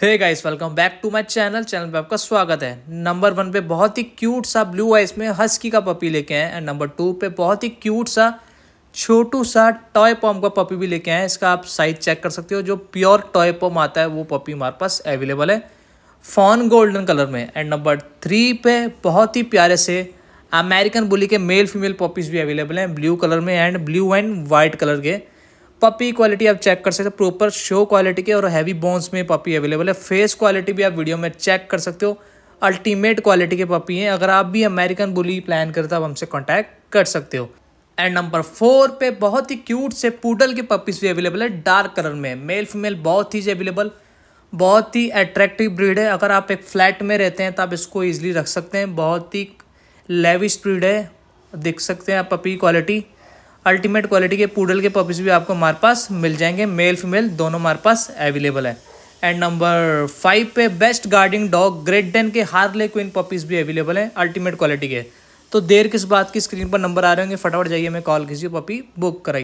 hey guys welcome back to my channel channel पे आपका स्वागत है नंबर वन पे बहुत ही क्यूट सा ब्लू आइस में हस्की का पपी लेके आए एंड नंबर टू पे बहुत ही क्यूट सा छोटू सा टॉय पॉम का पपी भी लेके आए इसका आप साइज चेक कर सकते हो जो प्योर टॉय पॉम आता है वो पपी हमारे पास अवेलेबल है फॉन गोल्डन कलर में एंड नंबर थ्री पे बहुत ही प्यारे से अमेरिकन बुली के मेल फीमेल पॉपीज़ भी अवेलेबल हैं ब्लू कलर में and blue and white colour के पपी क्वालिटी आप चेक कर सकते हो प्रॉपर शो क्वालिटी के और हैवी बोन्स में पपी अवेलेबल है फेस क्वालिटी भी आप वीडियो में चेक कर सकते हो अल्टीमेट क्वालिटी के पपी हैं अगर आप भी अमेरिकन बुली प्लान करते हो तो आप हमसे कॉन्टैक्ट कर सकते हो एंड नंबर फोर पे बहुत ही क्यूट से पूडल के पपीज़ भी अवेलेबल है डार्क कलर में मेल फीमेल बहुत ही अवेलेबल बहुत ही अट्रैक्टिव ब्रीड है अगर आप एक फ्लैट में रहते हैं तो आप इसको ईजिली रख सकते हैं बहुत ही लेविश ब्रीड है देख सकते हैं आप पपी क्वालिटी अल्टीमेट क्वालिटी के पूडल के पपीज़ भी आपको हमारे पास मिल जाएंगे मेल फीमेल दोनों हमारे पास अवेलेबल है एंड नंबर फाइव पे best guarding dog Great Dane के हार्ले क्विन पपीज़ भी अवेलेबल हैं अल्टीमेट क्वालिटी के तो देर किस बात की स्क्रीन पर नंबर आ रहे होंगे फटाफट जाइए हमें कॉल कीजिए पपी बुक कराइए